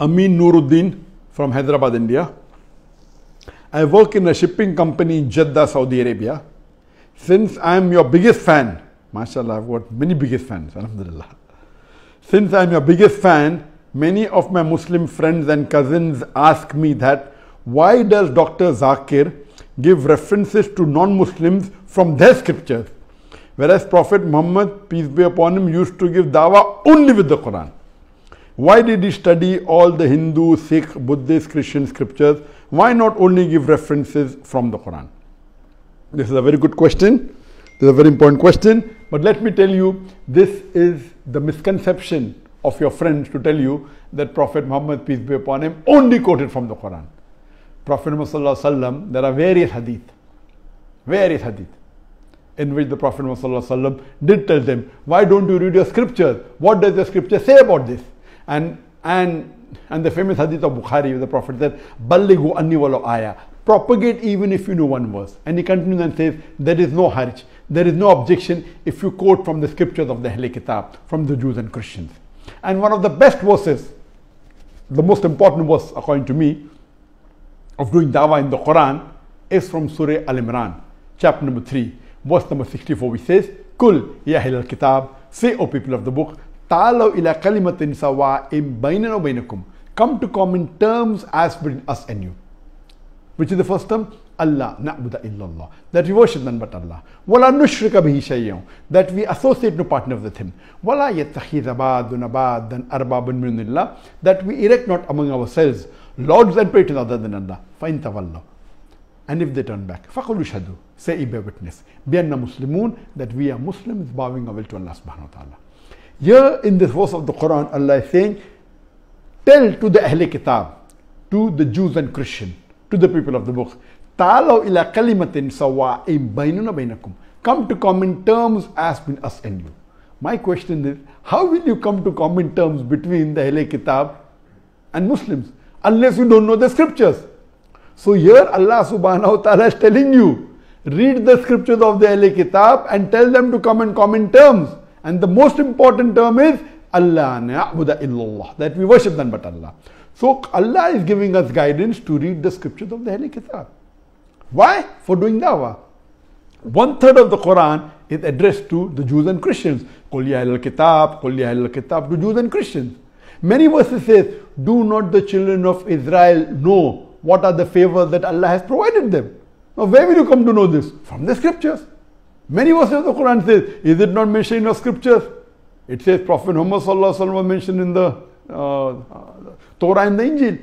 Amin Nuruddin from Hyderabad, India. I work in a shipping company in Jeddah, Saudi Arabia. Since I am your biggest fan, mashallah, I've got many biggest fans, alhamdulillah. Since I am your biggest fan, many of my Muslim friends and cousins ask me that why does Dr. Zakir give references to non-Muslims from their scriptures? Whereas Prophet Muhammad, peace be upon him, used to give dawah only with the Quran. Why did he study all the Hindu, Sikh, Buddhist, Christian scriptures? Why not only give references from the Quran? This is a very good question. This is a very important question. But let me tell you, this is the misconception of your friends to tell you that Prophet Muhammad, peace be upon him, only quoted from the Quran. Prophet Muhammad, there are various hadith, various hadith in which the Prophet Muhammad did tell them, why don't you read your scriptures? What does the scripture say about this? And, and, and the famous hadith of Bukhari, the Prophet said, Ballighu anni walau Propagate even if you know one verse. And he continues and says, there is no harj, there is no objection if you quote from the scriptures of the Holy Kitab, from the Jews and Christians. And one of the best verses, the most important verse according to me, of doing dawah in the Quran is from Surah Al Imran, chapter number 3, verse number 64, which says, Kul ya al kitab, say, O people of the book, Ta'alaw ila kalimatin im bainana bainakum. Come to common terms as between us and you. Which is the first term? Allah, na'buda illallah. That we worship none but Allah. Wala nushrika bihi shayyam. That we associate no partner with him. Wala yattakhidha ba'dun ba'dan arbabun minillah. That we erect not among ourselves lords and patrons other than Allah. Fa'in tawallah. And if they turn back, فَقُلُوا شَهَدُوا Say, bear witness. بِأَنَّ مُسْلِمُونَ That we are Muslims bowing our will to Allah subhanahu wa ta'ala. Here in this verse of the Quran, Allah is saying, Tell to the Ahle Kitab, to the Jews and Christian, to the people of the book, Ta'alaw ila kalimatin sawa'im bainakum. Come to common terms as between us and you. My question is, how will you come to common terms between the Ahle Kitab and Muslims unless you don't know the scriptures? So here Allah subhanahu wa ta'ala is telling you, read the scriptures of the Ahle Kitab and tell them to come in common terms. And the most important term is Allah na'budu illallah, that we worship none but Allah. So Allah is giving us guidance to read the scriptures of the Holy Kitab. Why? For doing dawah. One third of the Quran is addressed to the Jews and Christians. Qul ya kitab, qul ya kitab, to Jews and Christians. Many verses says, do not the children of Israel know what are the favors that Allah has provided them. Now where will you come to know this? From the scriptures. Many verses of the Quran says, is it not mentioned in the scriptures? It says Prophet Muhammad sallallahu mentioned in the uh, Torah and the Injil.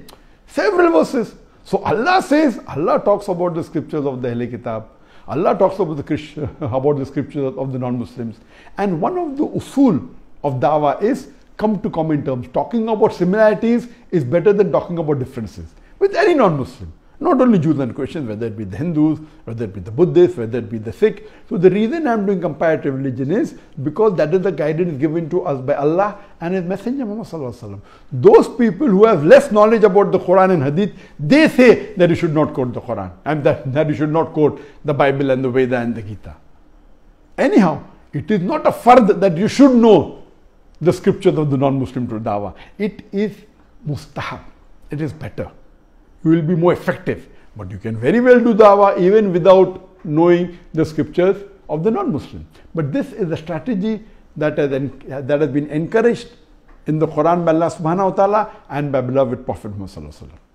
Several verses. So Allah says, Allah talks about the scriptures of the Ahle Kitab. Allah talks about the, about the scriptures of the non-Muslims. And one of the usul of dawah is come to common terms. Talking about similarities is better than talking about differences with any non-Muslim. Not only Jews and Christians, whether it be the Hindus, whether it be the Buddhists, whether it be the Sikh. So the reason I'm doing comparative religion is because that is the guidance given to us by Allah and His Messenger Muhammad Those people who have less knowledge about the Quran and Hadith, they say that you should not quote the Quran and that, that you should not quote the Bible and the Veda and the Gita. Anyhow, it is not a fard that you should know the scriptures of the non-Muslim to dawah. It is mustahab. It is better you will be more effective. But you can very well do dawah even without knowing the scriptures of the non-Muslim. But this is a strategy that has, that has been encouraged in the Quran by Allah subhanahu wa ta'ala and by beloved Prophet Muhammad